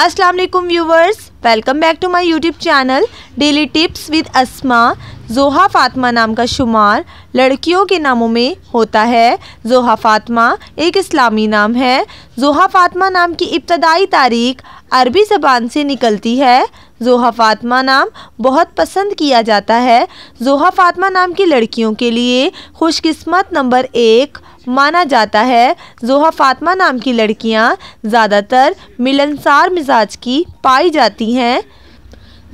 अस्सलाम वालेकुम viewers welcome back to my YouTube channel daily tips with Asma Zoha Fatima नाम का शुमार लड़कियों के नामों में होता है जोहा फातमा एक इस्लामी नाम है जोहा फातमा नाम की इब्तदाई तारीख अरबी ज़बान से निकलती है जोहा फातमा नाम बहुत पसंद किया जाता है जोहा फातमा नाम की लड़कियों के लिए खुशकिस्मत नंबर एक माना जाता है जोहा फातमा नाम की लड़कियां ज़्यादातर मिलनसार मिजाज की पाई जाती हैं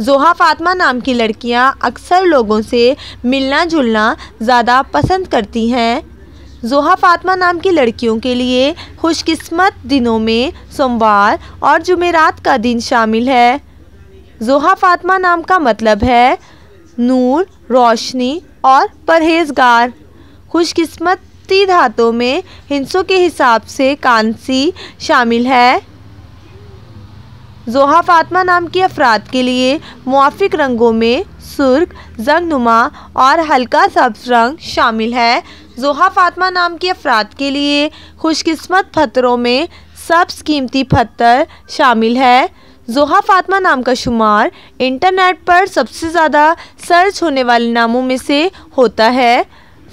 जोहा फातमा नाम की लड़कियां अक्सर लोगों से मिलना जुलना ज़्यादा पसंद करती हैं जोहा फातमा नाम की लड़कियों के लिए खुशकिस्मत दिनों में सोमवार और जुमेरात का दिन शामिल है जोहा फातमा नाम का मतलब है नूर रोशनी और परहेजगार खुशकिस्मत विस्फी धातु में हिंसों के हिसाब से कांसी शामिल है जोहा फातमा नाम के अफराद के लिए मुआफिक रंगों में सुर्ख जंगनुमा और हल्का सब्ज रंग शामिल है जोहा फातमा नाम के अफराद के लिए खुशकिस्मत पत्थरों में सब्स कीमती पत्थर शामिल है जोहा फातमा नाम का शुमार इंटरनेट पर सबसे ज़्यादा सर्च होने वाले नामों में से होता है